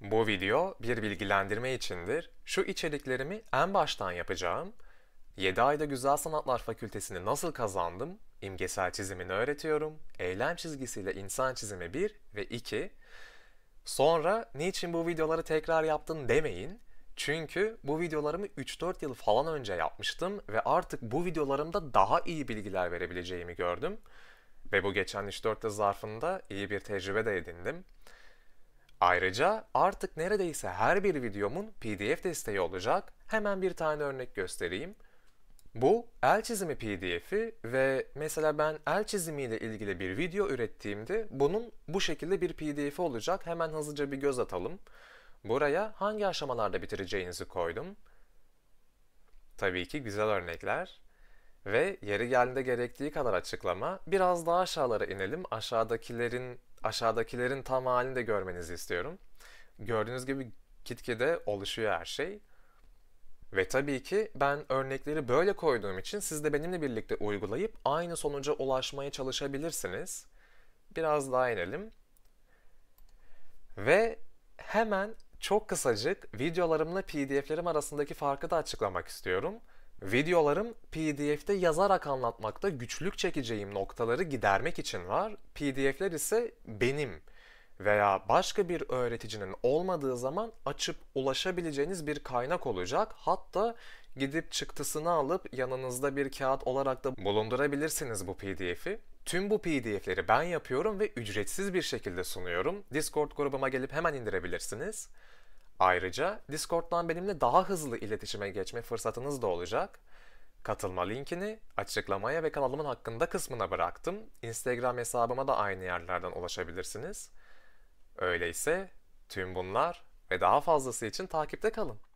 Bu video bir bilgilendirme içindir. Şu içeriklerimi en baştan yapacağım. 7 ayda Güzel Sanatlar Fakültesini nasıl kazandım? İmgesel çizimini öğretiyorum. Eylem çizgisiyle insan çizimi 1 ve 2. Sonra niçin bu videoları tekrar yaptın demeyin. Çünkü bu videolarımı 3-4 yıl falan önce yapmıştım ve artık bu videolarımda daha iyi bilgiler verebileceğimi gördüm. Ve bu geçen 3-4 yıl zarfında iyi bir tecrübe de edindim. Ayrıca artık neredeyse her bir videomun PDF desteği olacak. Hemen bir tane örnek göstereyim. Bu el çizimi pdf'i ve mesela ben el çizimiyle ilgili bir video ürettiğimde bunun bu şekilde bir pdf'i olacak. Hemen hızlıca bir göz atalım. Buraya hangi aşamalarda bitireceğinizi koydum. Tabii ki güzel örnekler. Ve yeri geldiğinde gerektiği kadar açıklama. Biraz daha aşağılara inelim. Aşağıdakilerin aşağıdakilerin tam halini de görmenizi istiyorum. Gördüğünüz gibi gitgide oluşuyor her şey. Ve tabii ki ben örnekleri böyle koyduğum için siz de benimle birlikte uygulayıp aynı sonuca ulaşmaya çalışabilirsiniz. Biraz daha inelim. Ve hemen çok kısacık videolarımla pdf'lerim arasındaki farkı da açıklamak istiyorum. Videolarım PDF'de yazarak anlatmakta güçlük çekeceğim noktaları gidermek için var. PDF'ler ise benim veya başka bir öğreticinin olmadığı zaman açıp ulaşabileceğiniz bir kaynak olacak. Hatta gidip çıktısını alıp yanınızda bir kağıt olarak da bulundurabilirsiniz bu PDF'i. Tüm bu PDF'leri ben yapıyorum ve ücretsiz bir şekilde sunuyorum. Discord grubuma gelip hemen indirebilirsiniz. Ayrıca Discord'dan benimle daha hızlı iletişime geçme fırsatınız da olacak. Katılma linkini açıklamaya ve kanalımın hakkında kısmına bıraktım. Instagram hesabıma da aynı yerlerden ulaşabilirsiniz. Öyleyse tüm bunlar ve daha fazlası için takipte kalın.